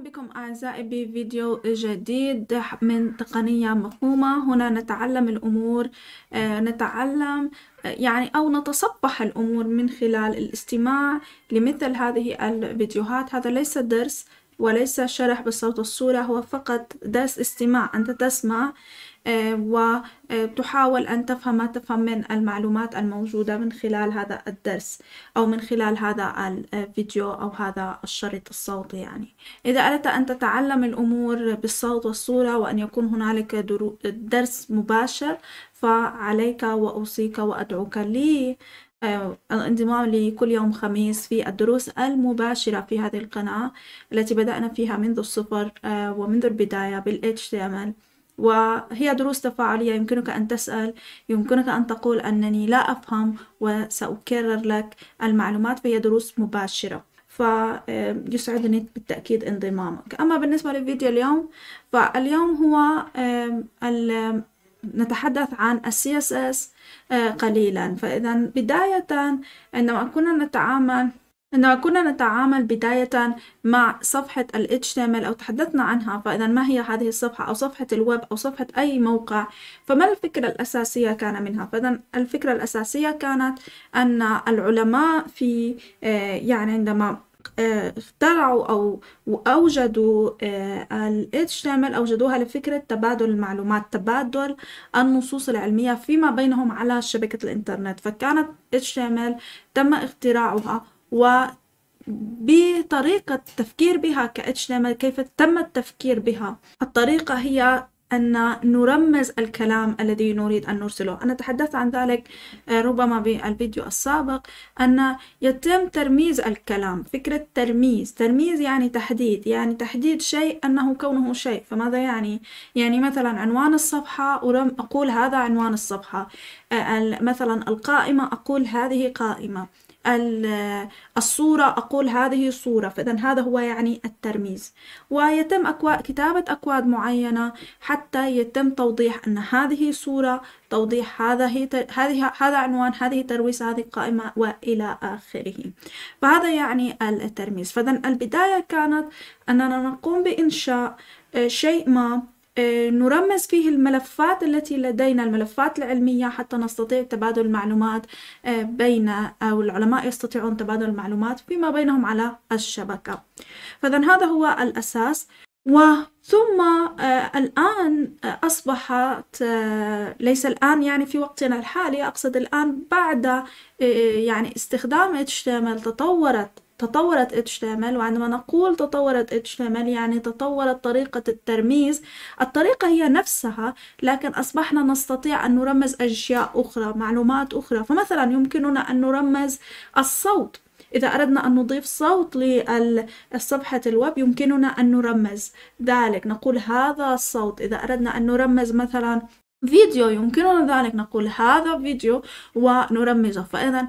بكم أعزائي بفيديو جديد من تقنية مفهومة هنا نتعلم الأمور آه، نتعلم آه، يعني أو نتصبح الأمور من خلال الاستماع لمثل هذه الفيديوهات هذا ليس درس وليس شرح بالصوت والصورة هو فقط درس استماع أنت تسمع وتحاول آه، أن تفهم ما تفهم من المعلومات الموجودة من خلال هذا الدرس أو من خلال هذا الفيديو أو هذا الشريط الصوتي يعني إذا أردت أن تتعلم الأمور بالصوت والصورة وأن يكون هنالك درس مباشر فعليك وأوصيك وأدعوك لي آه، الانضمام لكل يوم خميس في الدروس المباشرة في هذه القناة التي بدأنا فيها منذ الصفر آه، ومنذ البداية بال HTML وهي دروس تفاعلية يمكنك أن تسأل يمكنك أن تقول أنني لا أفهم وسأكرر لك المعلومات فهي دروس مباشرة فيسعدني آه، بالتأكيد انضمامك أما بالنسبة للفيديو اليوم فاليوم هو نتحدث عن السي آه، قليلا فإذا بداية عندما كنا نتعامل إنه كنا نتعامل بداية مع صفحة ال HTML أو تحدثنا عنها فإذا ما هي هذه الصفحة أو صفحة الويب أو صفحة أي موقع فما الفكرة الأساسية كان منها فإذا الفكرة الأساسية كانت أن العلماء في آه، يعني عندما آه، اخترعوا أو أوجدوا آه، ال HTML أوجدوها لفكرة تبادل المعلومات تبادل النصوص العلمية فيما بينهم على شبكة الإنترنت فكانت HTML تم اختراعها و بطريقة التفكير بها كHTML كيف تم التفكير بها الطريقة هي أن نرمز الكلام الذي نريد أن نرسله أنا تحدثت عن ذلك آه، ربما بالفيديو السابق أن يتم ترميز الكلام فكرة ترميز ترميز يعني تحديد يعني تحديد شيء أنه كونه شيء فماذا يعني؟ يعني مثلا عنوان الصفحة ورم أقول هذا عنوان الصفحة آه، مثلا القائمة أقول هذه قائمة الصورة أقول هذه صورة فإذا هذا هو يعني الترميز ويتم أكوا... كتابة أكواد معينة حتى يتم توضيح أن هذه صورة توضيح هذا هي هذه هذا عنوان هذه ترويسة هذه قائمة وإلى آخره فهذا يعني الترميز فإذا البداية كانت أننا نقوم بإنشاء آه، شيء ما آه، نرمز فيه الملفات التي لدينا الملفات العلمية حتى نستطيع تبادل المعلومات آه، بين أو العلماء يستطيعون تبادل المعلومات فيما بينهم على الشبكة فإذا هذا هو الأساس وثم آه، الآن أصبحت ليس الآن يعني في وقتنا الحالي أقصد الآن بعد يعني استخدام HTML تطورت تطورت HTML وعندما نقول تطورت HTML يعني تطورت طريقة الترميز الطريقة هي نفسها لكن أصبحنا نستطيع أن نرمز أشياء أخرى معلومات أخرى فمثلا يمكننا أن نرمز الصوت إذا أردنا أن نضيف صوت لصفحة الويب يمكننا أن نرمز ذلك نقول هذا الصوت إذا أردنا أن نرمز مثلا فيديو يمكننا ذلك نقول هذا فيديو ونرمزه فإذا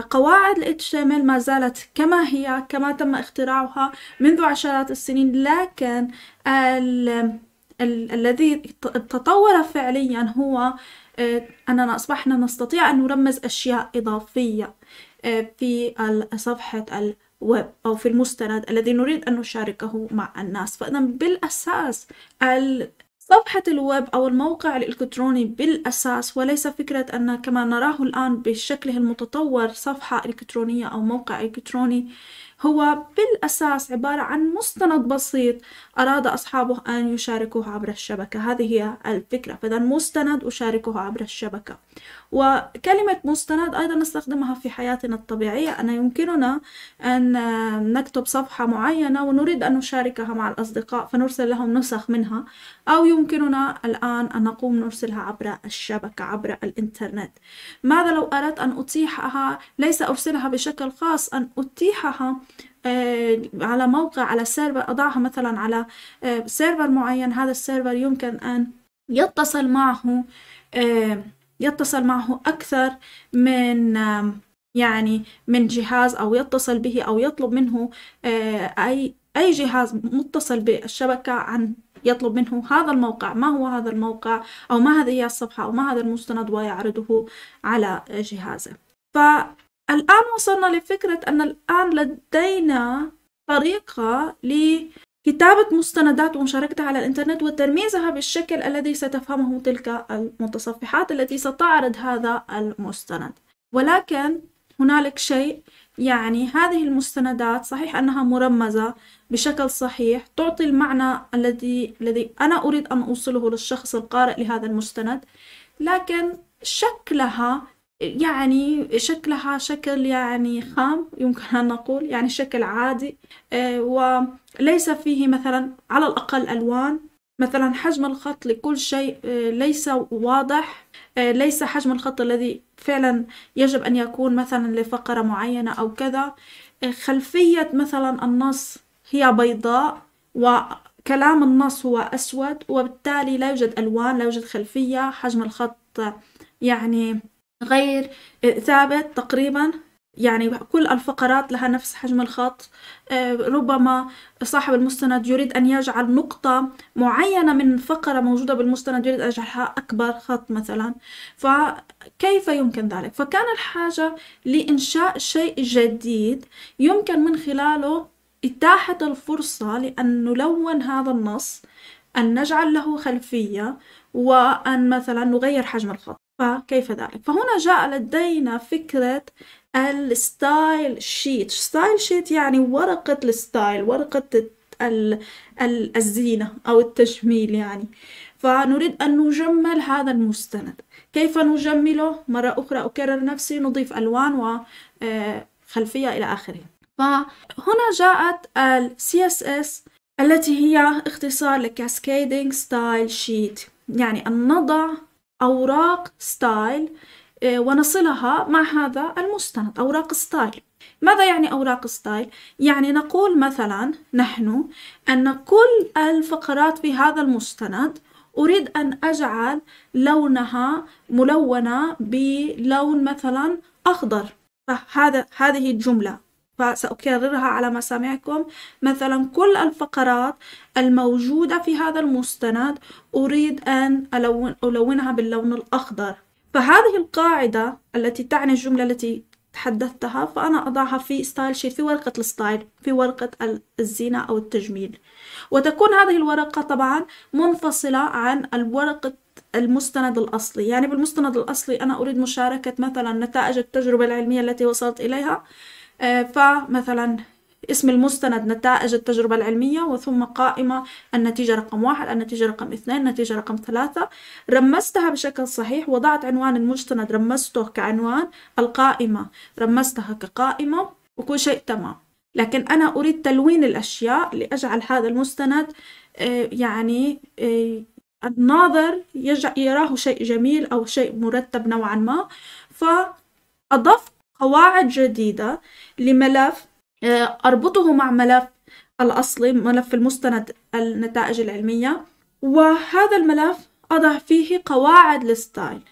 قواعد HTML ما زالت كما هي كما تم اختراعها منذ عشرات السنين لكن ال ال الذي تطور فعليا هو آه، أننا أصبحنا نستطيع أن نرمز أشياء إضافية آه، في صفحة الويب أو في المستند الذي نريد أن نشاركه مع الناس فإذا بالأساس صفحة الويب أو الموقع الإلكتروني بالأساس وليس فكرة أن كما نراه الآن بشكله المتطور صفحة إلكترونية أو موقع إلكتروني هو بالأساس عبارة عن مستند بسيط أراد أصحابه أن يشاركوه عبر الشبكة هذه هي الفكرة فإذا مستند أشاركه عبر الشبكة وكلمة مستند أيضا نستخدمها في حياتنا الطبيعية أنا يمكننا أن نكتب صفحة معينة ونريد أن نشاركها مع الأصدقاء فنرسل لهم نسخ منها أو يمكننا الآن أن نقوم نرسلها عبر الشبكة عبر الإنترنت ماذا لو أردت أن أتيحها ليس أرسلها بشكل خاص أن أتيحها آه، على موقع على سيرفر أضعها مثلا على سيرفر آه، معين هذا السيرفر يمكن أن يتصل معه آه، يتصل معه أكثر من يعني من جهاز أو يتصل به أو يطلب منه أي أي جهاز متصل بالشبكة عن يطلب منه هذا الموقع ما هو هذا الموقع أو ما هذه الصفحة أو ما هذا المستند ويعرضه على جهازه ف الآن وصلنا لفكرة أن الآن لدينا طريقة لكتابة مستندات ومشاركتها على الإنترنت وترميزها بالشكل الذي ستفهمه تلك المتصفحات التي ستعرض هذا المستند ولكن هنالك شيء يعني هذه المستندات صحيح أنها مرمزة بشكل صحيح تعطي المعنى الذي الذي أنا أريد أن أوصله للشخص القارئ لهذا المستند لكن شكلها يعني شكلها شكل يعني خام يمكن أن نقول يعني شكل عادي آه، وليس فيه مثلا على الأقل ألوان مثلا حجم الخط لكل شيء آه، ليس واضح آه، ليس حجم الخط الذي فعلا يجب أن يكون مثلا لفقرة معينة أو كذا خلفية مثلا النص هي بيضاء وكلام النص هو أسود وبالتالي لا يوجد ألوان لا يوجد خلفية حجم الخط يعني غير ثابت تقريبا يعني كل الفقرات لها نفس حجم الخط آه، ربما صاحب المستند يريد أن يجعل نقطة معينة من فقرة موجودة بالمستند يريد أن يجعلها أكبر خط مثلا فكيف يمكن ذلك؟ فكان الحاجة لإنشاء شيء جديد يمكن من خلاله إتاحة الفرصة لأن نلون هذا النص أن نجعل له خلفية وأن مثلا نغير حجم الخط فكيف ذلك فهنا جاء لدينا فكرة الستايل شيت ستايل شيت يعني ورقة الستايل ورقة الزينة أو التجميل يعني فنريد أن نجمل هذا المستند كيف نجمله مرة أخرى أكرر نفسي نضيف ألوان وخلفية آه، إلى آخره فهنا جاءت ال CSS التي هي اختصار لكاسكيدينج ستايل شيت يعني أن نضع أوراق ستايل آه، ونصلها مع هذا المستند أوراق ستايل ماذا يعني أوراق ستايل؟ يعني نقول مثلا نحن أن كل الفقرات في هذا المستند أريد أن أجعل لونها ملونة بلون مثلا أخضر فهذا هذه الجملة فسأكررها على مسامعكم مثلا كل الفقرات الموجودة في هذا المستند أريد أن ألون ألونها باللون الأخضر فهذه القاعدة التي تعني الجملة التي تحدثتها فأنا أضعها في ستايل شيت في ورقة الستايل في ورقة الزينة أو التجميل وتكون هذه الورقة طبعا منفصلة عن الورقة المستند الأصلي يعني بالمستند الأصلي أنا أريد مشاركة مثلا نتائج التجربة العلمية التي وصلت إليها آه، فمثلا اسم المستند نتائج التجربة العلمية وثم قائمة النتيجة رقم واحد النتيجة رقم اثنين النتيجة رقم ثلاثة رمستها بشكل صحيح وضعت عنوان المستند رمسته كعنوان القائمة رمستها كقائمة وكل شيء تمام لكن أنا أريد تلوين الأشياء لأجعل هذا المستند آه، يعني آه، الناظر يراه شيء جميل أو شيء مرتب نوعا ما فأضفت قواعد جديدة لملف آه، أربطه مع ملف الأصلي ملف المستند النتائج العلمية وهذا الملف أضع فيه قواعد الستايل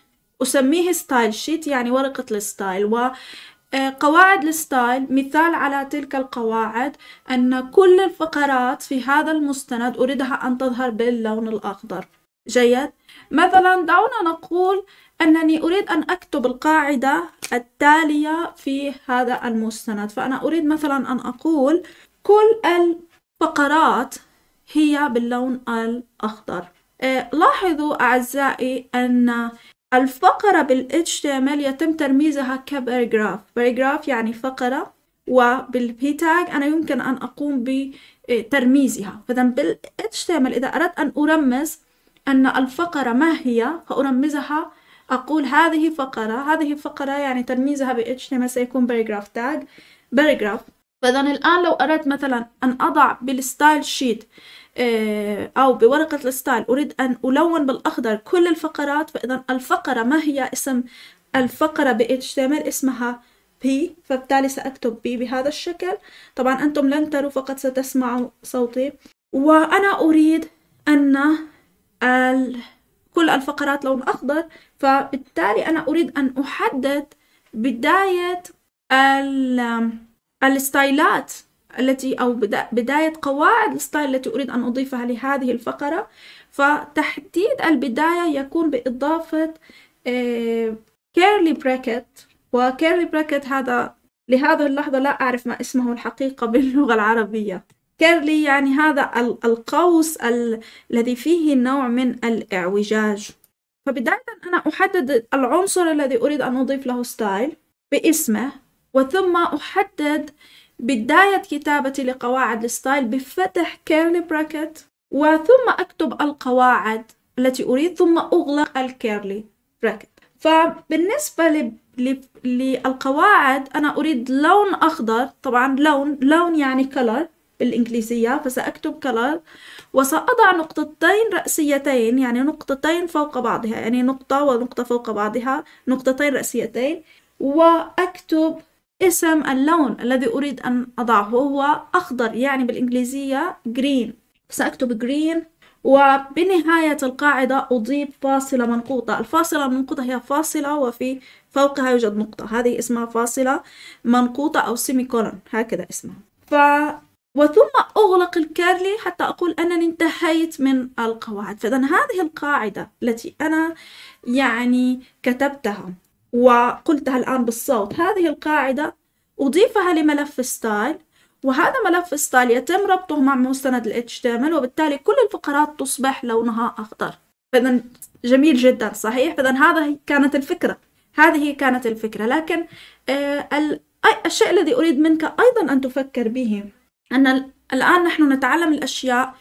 أسميه ستايل شيت يعني ورقة الستايل و آه، قواعد الستايل مثال على تلك القواعد أن كل الفقرات في هذا المستند أريدها أن تظهر باللون الأخضر جيد مثلا دعونا نقول أنني أريد أن أكتب القاعدة التالية في هذا المستند فأنا أريد مثلا أن أقول كل الفقرات هي باللون الأخضر إيه، لاحظوا أعزائي أن الفقرة بال HTML يتم ترميزها كباريغراف باريغراف يعني فقرة وبالبي تاج أنا يمكن أن أقوم بترميزها فإذا بال HTML إذا أردت أن أرمز أن الفقرة ما هي فأرمزها أقول هذه فقرة هذه فقرة يعني ترميزها ب HTML سيكون paragraph tag paragraph فإذا الآن لو أردت مثلا أن أضع بالستايل آه، شيت أو بورقة الستايل أريد أن ألون بالأخضر كل الفقرات فإذا الفقرة ما هي اسم الفقرة ب HTML اسمها بي فبالتالي سأكتب بي بهذا الشكل طبعا أنتم لن تروا فقط ستسمعوا صوتي وأنا أريد أن ال كل الفقرات لون أخضر فبالتالي أنا أريد أن أحدد بداية الستايلات التي أو بداية قواعد الستايل التي أريد أن أضيفها لهذه الفقرة فتحديد البداية يكون بإضافة كيرلي براكت وكيرلي براكت هذا لهذه اللحظة لا أعرف ما اسمه الحقيقة باللغة العربية فكر لي يعني هذا القوس الذي فيه نوع من الإعوجاج فبداية أنا أحدد العنصر الذي أريد أن أضيف له ستايل باسمه وثم أحدد بداية كتابتي لقواعد الستايل بفتح كيرلي براكت وثم أكتب القواعد التي أريد ثم أغلق الكيرلي براكت فبالنسبة للقواعد أنا أريد لون أخضر طبعا لون لون يعني color الإنجليزية فسأكتب color وسأضع نقطتين رأسيتين يعني نقطتين فوق بعضها يعني نقطة ونقطة فوق بعضها نقطتين رأسيتين وأكتب اسم اللون الذي أريد أن أضعه هو أخضر يعني بالإنجليزية green سأكتب green وبنهاية القاعدة أضيف فاصلة منقوطة الفاصلة المنقوطة هي فاصلة وفي فوقها يوجد نقطة هذه اسمها فاصلة منقوطة أو سيمي كولون هكذا اسمها ف وثم أغلق الكارلي حتى أقول أنني انتهيت من القواعد فإذا هذه القاعدة التي أنا يعني كتبتها وقلتها الآن بالصوت هذه القاعدة أضيفها لملف ستايل وهذا ملف ستايل يتم ربطه مع مستند ال وبالتالي كل الفقرات تصبح لونها أخضر فإذا جميل جدا صحيح فإذا هذا كانت الفكرة هذه كانت الفكرة لكن آه، الشيء الذي أريد منك أيضا أن تفكر به أن الآن نحن نتعلم الأشياء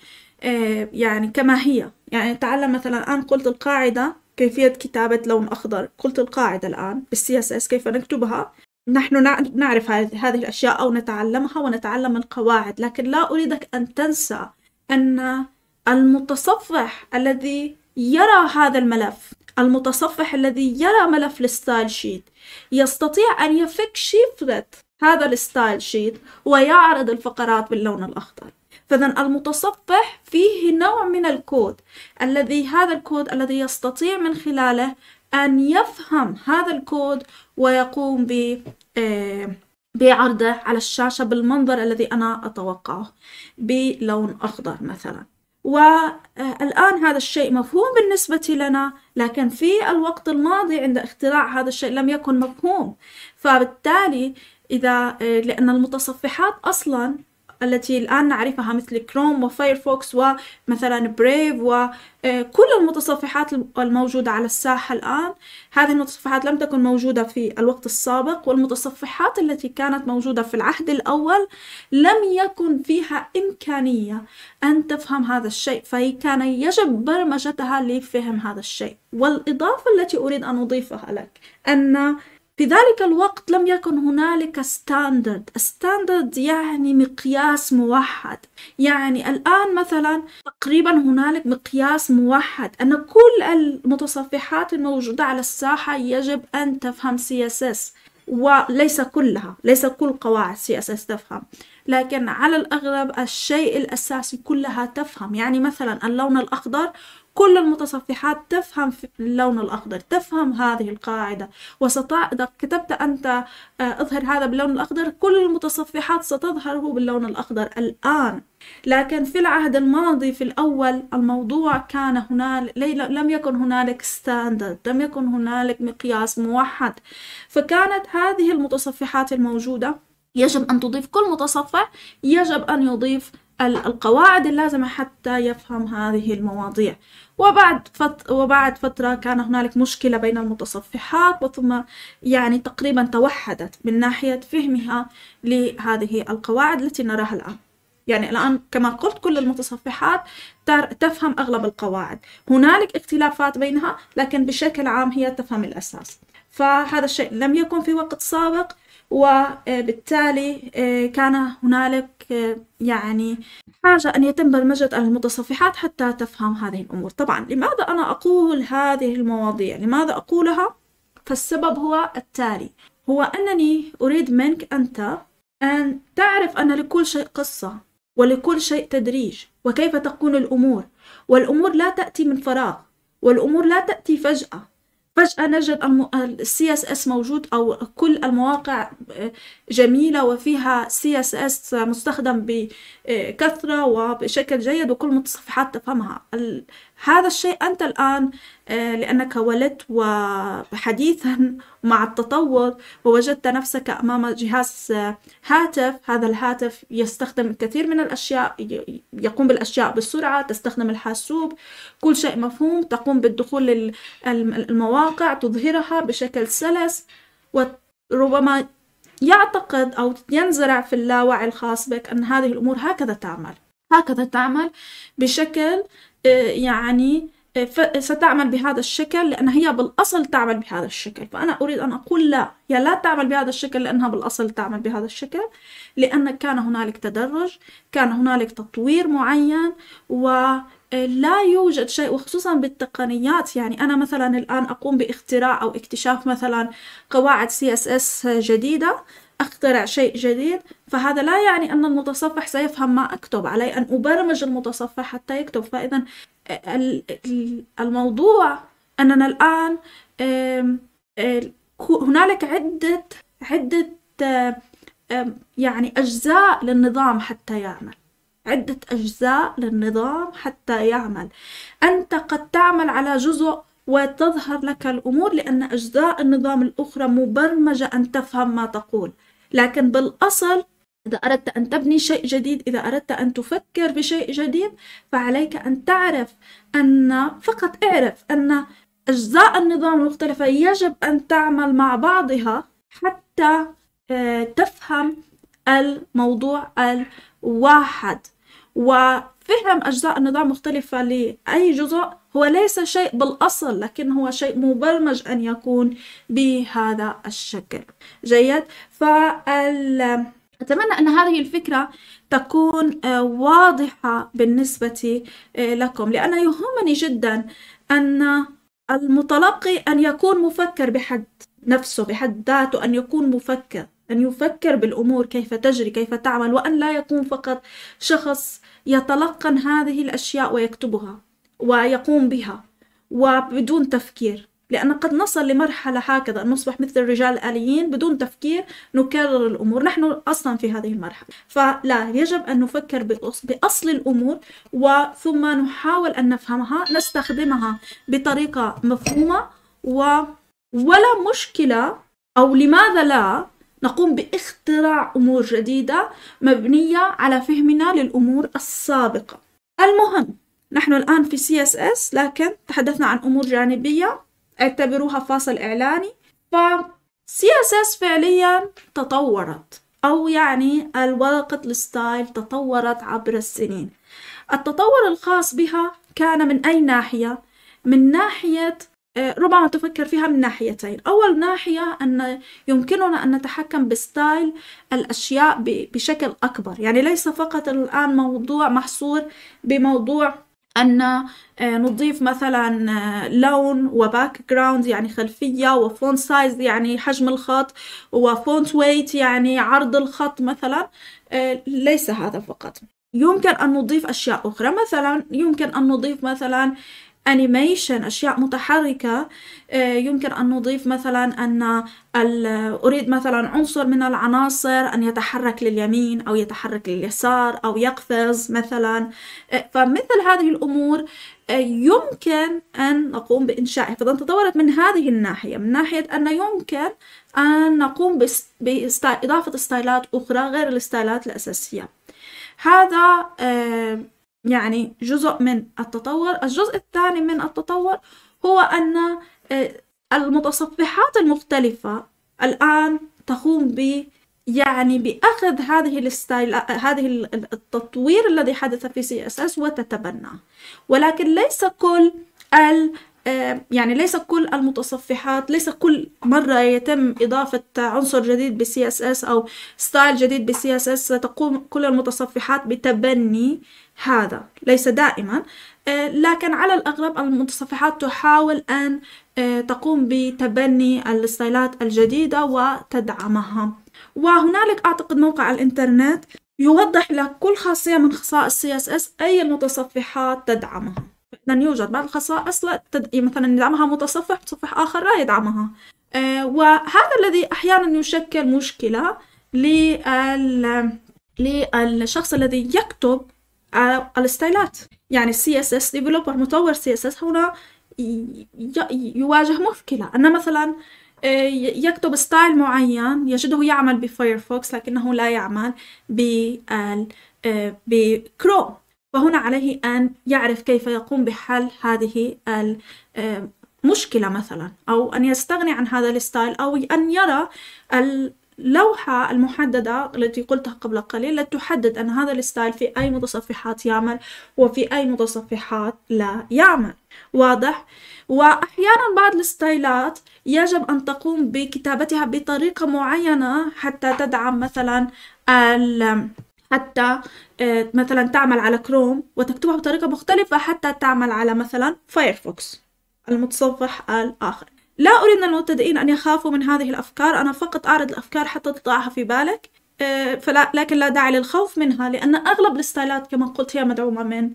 آه، يعني كما هي يعني نتعلم مثلا الآن قلت القاعدة كيفية كتابة لون أخضر قلت القاعدة الآن بالسي كيف نكتبها نحن نعرف هذه الأشياء أو نتعلمها ونتعلم القواعد لكن لا أريدك أن تنسى أن المتصفح الذي يرى هذا الملف المتصفح الذي يرى ملف الستايل شيت يستطيع أن يفك شفرة هذا الستايل شيت ويعرض الفقرات باللون الأخضر فإذا المتصفح فيه نوع من الكود الذي هذا الكود الذي يستطيع من خلاله أن يفهم هذا الكود ويقوم ب آه، بعرضه على الشاشة بالمنظر الذي أنا أتوقعه بلون أخضر مثلا والآن هذا الشيء مفهوم بالنسبة لنا لكن في الوقت الماضي عند اختراع هذا الشيء لم يكن مفهوم فبالتالي إذا آه، لأن المتصفحات أصلا التي الآن نعرفها مثل كروم وفايرفوكس ومثلا بريف وكل المتصفحات الموجودة على الساحة الآن هذه المتصفحات لم تكن موجودة في الوقت السابق والمتصفحات التي كانت موجودة في العهد الأول لم يكن فيها إمكانية أن تفهم هذا الشيء فكان يجب برمجتها لفهم هذا الشيء والإضافة التي أريد أن أضيفها لك أن في ذلك الوقت لم يكن هنالك ستاندرد ستاندرد يعني مقياس موحد يعني الآن مثلا تقريبا هنالك مقياس موحد أن كل المتصفحات الموجودة على الساحة يجب أن تفهم سي اس اس وليس كلها ليس كل قواعد سي اس اس تفهم لكن على الأغلب الشيء الأساسي كلها تفهم يعني مثلا اللون الأخضر كل المتصفحات تفهم في اللون الأخضر تفهم هذه القاعدة وستع... إذا كتبت أنت آه، اظهر هذا باللون الأخضر كل المتصفحات ستظهره باللون الأخضر الآن لكن في العهد الماضي في الأول الموضوع كان هنالك لم يكن هنالك ستاندرد لم يكن هنالك مقياس موحد فكانت هذه المتصفحات الموجودة يجب أن تضيف كل متصفح يجب أن يضيف القواعد اللازمة حتى يفهم هذه المواضيع وبعد, فت... وبعد فترة كان هنالك مشكلة بين المتصفحات وثم يعني تقريبا توحدت من ناحية فهمها لهذه القواعد التي نراها الآن يعني الآن كما قلت كل المتصفحات تفهم أغلب القواعد هنالك اختلافات بينها لكن بشكل عام هي تفهم الأساس فهذا الشيء لم يكن في وقت سابق وبالتالي آه، كان هنالك آه، يعني حاجة أن يتم برمجة المتصفحات حتى تفهم هذه الأمور طبعا لماذا أنا أقول هذه المواضيع لماذا أقولها فالسبب هو التالي هو أنني أريد منك أنت أن تعرف أن لكل شيء قصة ولكل شيء تدريج وكيف تكون الأمور والأمور لا تأتي من فراغ والأمور لا تأتي فجأة فجأة نجد السي اس اس موجود أو كل المواقع آه، جميلة وفيها سي اس اس مستخدم بكثرة آه، وبشكل جيد وكل متصفحات تفهمها هذا الشيء أنت الآن آه، لأنك ولدت وحديثا مع التطور ووجدت نفسك أمام جهاز آه، هاتف هذا الهاتف يستخدم الكثير من الأشياء يقوم بالأشياء بسرعة تستخدم الحاسوب كل شيء مفهوم تقوم بالدخول للمواقع تظهرها بشكل سلس وربما يعتقد أو ينزرع في اللاوعي الخاص بك أن هذه الأمور هكذا تعمل هكذا تعمل بشكل يعني آه، ستعمل بهذا الشكل لأن هي بالأصل تعمل بهذا الشكل فأنا أريد أن أقول لا هي لا تعمل بهذا الشكل لأنها بالأصل تعمل بهذا الشكل لأن كان هنالك تدرج كان هنالك تطوير معين و لا يوجد شيء وخصوصا بالتقنيات يعني أنا مثلا الآن أقوم باختراع أو اكتشاف مثلا قواعد CSS جديدة أخترع شيء جديد فهذا لا يعني أن المتصفح سيفهم ما أكتب علي أن أبرمج المتصفح حتى يكتب فإذا الموضوع أننا الآن هنالك عدة عدة يعني أجزاء للنظام حتى يعمل عدة أجزاء للنظام حتى يعمل أنت قد تعمل على جزء وتظهر لك الأمور لأن أجزاء النظام الأخرى مبرمجة أن تفهم ما تقول لكن بالأصل إذا أردت أن تبني شيء جديد إذا أردت أن تفكر بشيء جديد فعليك أن تعرف أن فقط اعرف أن أجزاء النظام المختلفة يجب أن تعمل مع بعضها حتى آه، تفهم الموضوع الواحد وفهم أجزاء النظام مختلفة لأي جزء هو ليس شيء بالأصل لكن هو شيء مبرمج أن يكون بهذا الشكل جيد فال أتمنى أن هذه الفكرة تكون آه، واضحة بالنسبة آه، لكم لأن يهمني جدا أن المتلقي أن يكون مفكر بحد نفسه بحد ذاته أن يكون مفكر أن يفكر بالأمور كيف تجري كيف تعمل وأن لا يكون فقط شخص يتلقن هذه الأشياء ويكتبها ويقوم بها وبدون تفكير لأن قد نصل لمرحلة هكذا نصبح مثل الرجال الآليين بدون تفكير نكرر الأمور نحن أصلا في هذه المرحلة فلا يجب أن نفكر بأصل الأمور وثم نحاول أن نفهمها نستخدمها بطريقة مفهومة و ولا مشكلة أو لماذا لا نقوم باختراع أمور جديدة مبنية على فهمنا للأمور السابقة المهم نحن الآن في CSS لكن تحدثنا عن أمور جانبية اعتبروها فاصل إعلاني ف CSS فعليا تطورت أو يعني الورقة الستايل تطورت عبر السنين التطور الخاص بها كان من أي ناحية؟ من ناحية آه، ربما تفكر فيها من ناحيتين أول ناحية أن يمكننا أن نتحكم بستايل الأشياء بشكل أكبر يعني ليس فقط الآن موضوع محصور بموضوع أن آه، نضيف مثلا آه، لون وباك جراوند يعني خلفية وفونت سايز يعني حجم الخط وفونت ويت يعني عرض الخط مثلا ليس هذا فقط يمكن أن نضيف أشياء أخرى مثلا يمكن أن نضيف مثلا انيميشن اشياء متحركه آه، يمكن ان نضيف مثلا ان اريد مثلا عنصر من العناصر ان يتحرك لليمين او يتحرك لليسار او يقفز مثلا آه، فمثل هذه الامور آه، يمكن أن نقوم بإنشائها فإذا تطورت من هذه الناحية من ناحية أن يمكن أن نقوم بإضافة ستايلات أخرى غير الستايلات الأساسية هذا يعني جزء من التطور الجزء الثاني من التطور هو أن آه، المتصفحات المختلفة الآن تقوم ب يعني بأخذ هذه الستايل آه، هذه التطوير الذي حدث في سي اس اس وتتبناه ولكن ليس كل ال آه، يعني ليس كل المتصفحات ليس كل مرة يتم إضافة عنصر جديد بسي اس اس أو ستايل جديد بسي اس اس تقوم كل المتصفحات بتبني هذا ليس دائما آه، لكن على الأغلب المتصفحات تحاول أن آه، تقوم بتبني الستايلات الجديدة وتدعمها وهنالك أعتقد موقع الإنترنت يوضح لك كل خاصية من خصائص CSS أي المتصفحات تدعمها لن يوجد بعض الخصائص لا تد... إيه، مثلا يدعمها متصفح متصفح آخر لا يدعمها آه، وهذا الذي أحيانا يشكل مشكلة للشخص الذي يكتب الستايلات يعني السي اس اس ديفلوبر مطور سي اس اس هنا يواجه مشكلة أن مثلا آه، يكتب ستايل معين يجده يعمل بفايرفوكس لكنه لا يعمل بكروم آه، فهنا عليه أن يعرف كيف يقوم بحل هذه المشكلة آه، مثلا أو أن يستغني عن هذا الستايل أو أن يرى اللوحة المحددة التي قلتها قبل قليل تحدد أن هذا الستايل في أي متصفحات يعمل وفي أي متصفحات لا يعمل واضح؟ وأحيانا بعض الستايلات يجب أن تقوم بكتابتها بطريقة معينة حتى تدعم مثلا ال حتى آه، مثلا تعمل على كروم وتكتبها بطريقة مختلفة حتى تعمل على مثلا فايرفوكس المتصفح الآخر لا أريد من المبتدئين أن يخافوا من هذه الأفكار أنا فقط أعرض الأفكار حتى تضعها في بالك آه، فلا لكن لا داعي للخوف منها لأن أغلب الستايلات كما قلت هي مدعومة من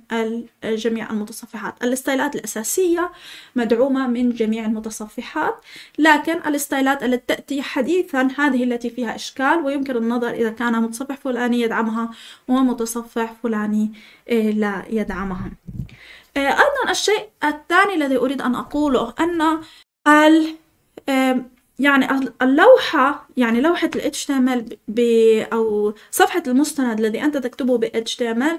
جميع المتصفحات الستايلات الأساسية مدعومة من جميع المتصفحات لكن الستايلات التي تأتي حديثا هذه التي فيها إشكال ويمكن النظر إذا كان متصفح فلاني يدعمها ومتصفح فلاني آه، لا يدعمها آه، أيضا الشيء الثاني الذي أريد أن أقوله أن قال يعني اللوحة يعني لوحة ال HTML ب أو صفحة المستند الذي أنت تكتبه ب HTML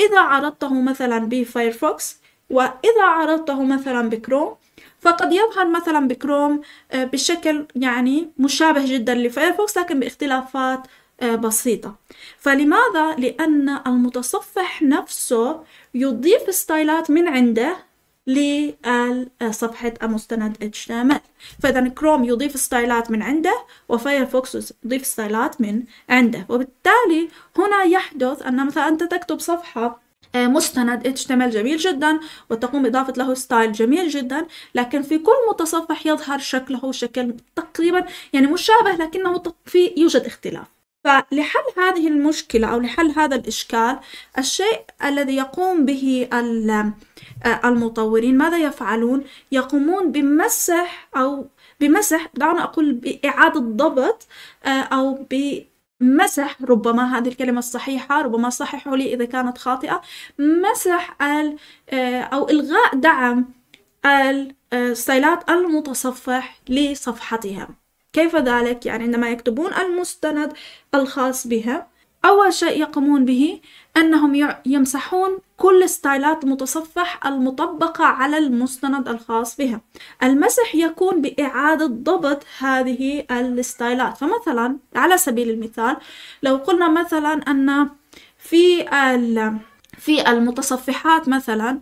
إذا عرضته مثلا بفايرفوكس وإذا عرضته مثلا بكروم فقد يظهر مثلا بكروم آه، بشكل يعني مشابه جدا لفايرفوكس لكن باختلافات آه، بسيطة فلماذا؟ لأن المتصفح نفسه يضيف ستايلات من عنده لصفحة مستند HTML فإذا كروم يضيف ستايلات من عنده وفايرفوكس يضيف ستايلات من عنده وبالتالي هنا يحدث أن مثلا أنت تكتب صفحة آه، مستند HTML جميل جدا وتقوم إضافة له ستايل جميل جدا لكن في كل متصفح يظهر شكله شكل تقريبا يعني مشابه لكنه في يوجد اختلاف فلحل هذه المشكلة أو لحل هذا الإشكال الشيء الذي يقوم به آه، المطورين ماذا يفعلون؟ يقومون بمسح أو بمسح دعونا أقول بإعادة ضبط آه، أو بمسح ربما هذه الكلمة الصحيحة ربما صححوا لي إذا كانت خاطئة مسح آه، أو إلغاء دعم الستايلات المتصفح لصفحتهم كيف ذلك؟ يعني عندما يكتبون المستند الخاص بها أول شيء يقومون به أنهم يمسحون كل ستايلات المتصفح المطبقة على المستند الخاص بها المسح يكون بإعادة ضبط هذه الستايلات فمثلا على سبيل المثال لو قلنا مثلا أن في في المتصفحات مثلا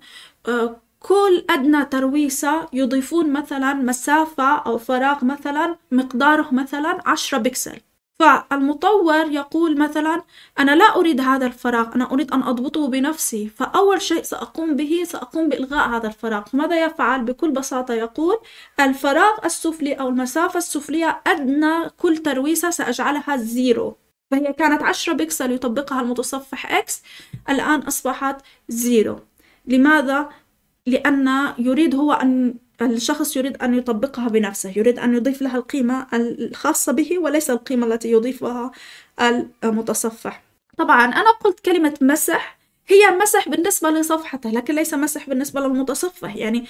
آه، كل أدنى ترويسة يضيفون مثلا مسافة أو فراغ مثلا مقداره مثلا عشرة بكسل فالمطور يقول مثلا أنا لا أريد هذا الفراغ أنا أريد أن أضبطه بنفسي فأول شيء سأقوم به سأقوم بإلغاء هذا الفراغ ماذا يفعل بكل بساطة يقول الفراغ السفلي أو المسافة السفلية أدنى كل ترويسة سأجعلها زيرو فهي كانت عشرة بكسل يطبقها المتصفح X الآن أصبحت زيرو لماذا؟ لأن يريد هو أن الشخص يريد أن يطبقها بنفسه يريد أن يضيف لها القيمة الخاصة به وليس القيمة التي يضيفها المتصفح طبعا أنا قلت كلمة مسح هي مسح بالنسبة لصفحته لكن ليس مسح بالنسبة للمتصفح يعني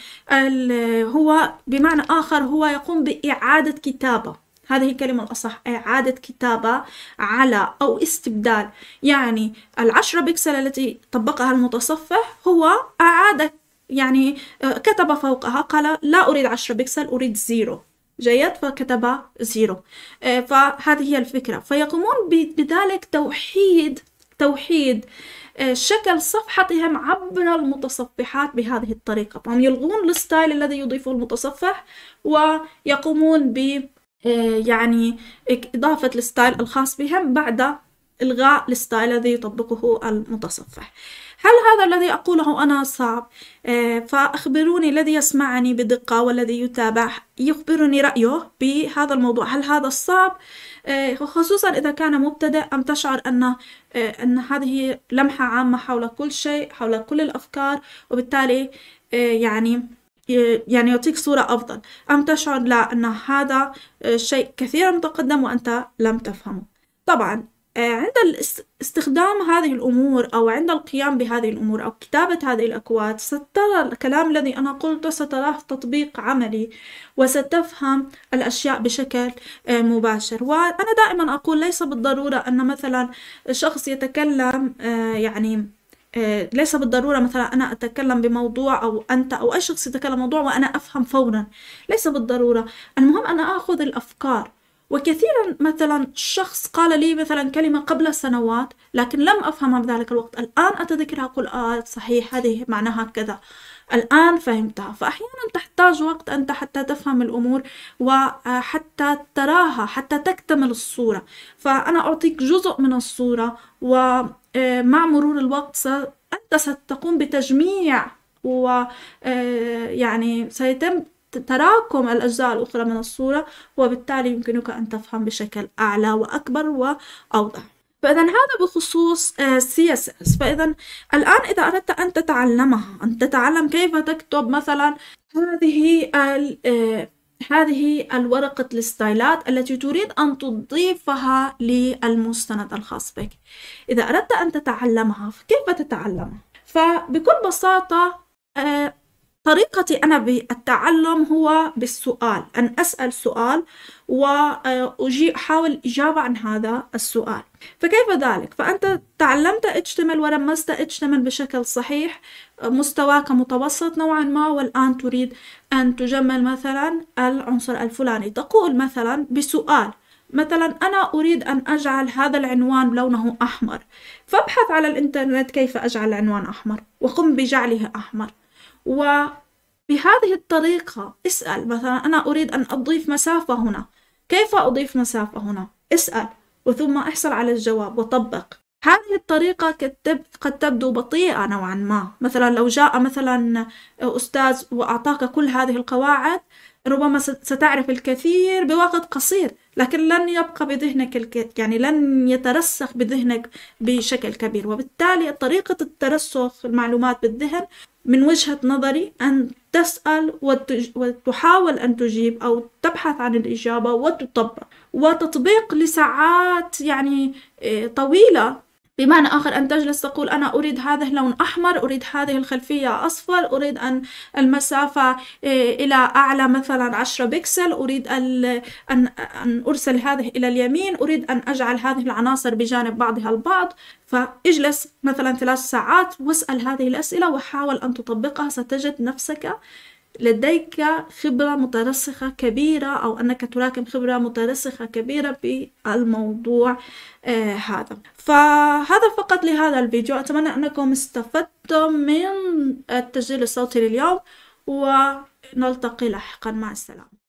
هو بمعنى آخر هو يقوم بإعادة كتابة هذه الكلمة الأصح إعادة كتابة على أو استبدال يعني العشرة بكسل التي طبقها المتصفح هو أعاد يعني آه، كتب فوقها قال لا أريد عشرة بكسل أريد زيرو جيد فكتب زيرو آه، فهذه هي الفكرة فيقومون بذلك توحيد توحيد آه، شكل صفحتهم عبر المتصفحات بهذه الطريقة فهم يلغون الستايل الذي يضيفه المتصفح ويقومون ب يعني إضافة الستايل الخاص بهم بعد إلغاء الستايل الذي يطبقه المتصفح هل هذا الذي أقوله أنا صعب؟ آه، فأخبروني الذي يسمعني بدقة والذي يتابع يخبرني رأيه بهذا الموضوع هل هذا الصعب؟ آه، خصوصا إذا كان مبتدئ أم تشعر أن آه، أن هذه لمحة عامة حول كل شيء حول كل الأفكار وبالتالي يعني يعني يعطيك صورة أفضل أم تشعر لا أن هذا شيء كثيرا متقدم وأنت لم تفهمه طبعا آه، عند استخدام هذه الأمور أو عند القيام بهذه الأمور أو كتابة هذه الأكواد سترى الكلام الذي أنا قلته ستراه تطبيق عملي وستفهم الأشياء بشكل آه، مباشر وأنا دائما أقول ليس بالضرورة أن مثلا شخص يتكلم آه، يعني ليس بالضرورة مثلا أنا أتكلم بموضوع أو أنت أو أي شخص يتكلم موضوع وأنا أفهم فورا ليس بالضرورة المهم أنا أخذ الأفكار وكثيرا مثلا شخص قال لي مثلا كلمة قبل سنوات لكن لم أفهمها بذلك الوقت الآن أتذكرها أقول آه صحيح هذه معناها كذا الآن فهمتها فأحيانا تحتاج وقت أنت حتى تفهم الأمور وحتى تراها حتى تكتمل الصورة فأنا أعطيك جزء من الصورة ومع مرور الوقت أنت ستقوم بتجميع ويعني آه، سيتم تراكم الأجزاء الأخرى من الصورة وبالتالي يمكنك أن تفهم بشكل أعلى وأكبر وأوضح فإذا هذا بخصوص آه، CSS فإذا الآن إذا أردت أن تتعلمها أن تتعلم كيف تكتب مثلا هذه آه، هذه الورقة الستايلات التي تريد أن تضيفها للمستند الخاص بك إذا أردت أن تتعلمها فكيف تتعلمها؟ فبكل بساطة آه، طريقتي أنا بالتعلم هو بالسؤال أن أسأل سؤال وأحاول آه، أحاول إجابة عن هذا السؤال فكيف ذلك؟ فأنت تعلمت HTML ولمست HTML بشكل صحيح آه، مستواك متوسط نوعا ما والآن تريد أن تجمل مثلا العنصر الفلاني تقول مثلا بسؤال مثلا أنا أريد أن أجعل هذا العنوان لونه أحمر فابحث على الإنترنت كيف أجعل العنوان أحمر وقم بجعله أحمر وبهذه الطريقة اسأل مثلا أنا أريد أن أضيف مسافة هنا كيف أضيف مسافة هنا اسأل وثم احصل على الجواب وطبق هذه الطريقة قد تبدو بطيئة نوعا ما مثلا لو جاء مثلا أستاذ وأعطاك كل هذه القواعد ربما ستعرف الكثير بوقت قصير لكن لن يبقى بذهنك الك... يعني لن يترسخ بذهنك بشكل كبير وبالتالي طريقة الترسخ المعلومات بالذهن من وجهة نظري أن تسأل وتحاول أن تجيب أو تبحث عن الإجابة وتطبق وتطبيق لساعات يعني آه، طويلة بمعنى آخر أن تجلس تقول أنا أريد هذا اللون أحمر أريد هذه الخلفية أصفر أريد أن المسافة آه، إلى أعلى مثلا عشرة بكسل أريد أن, أن أرسل هذه إلى اليمين أريد أن أجعل هذه العناصر بجانب بعضها البعض فاجلس مثلا ثلاث ساعات واسأل هذه الأسئلة وحاول أن تطبقها ستجد نفسك لديك خبرة مترسخة كبيرة أو أنك تراكم خبرة مترسخة كبيرة بالموضوع آه، هذا فهذا فقط لهذا الفيديو أتمنى أنكم استفدتم من التسجيل الصوتي لليوم ونلتقي لاحقا مع السلامة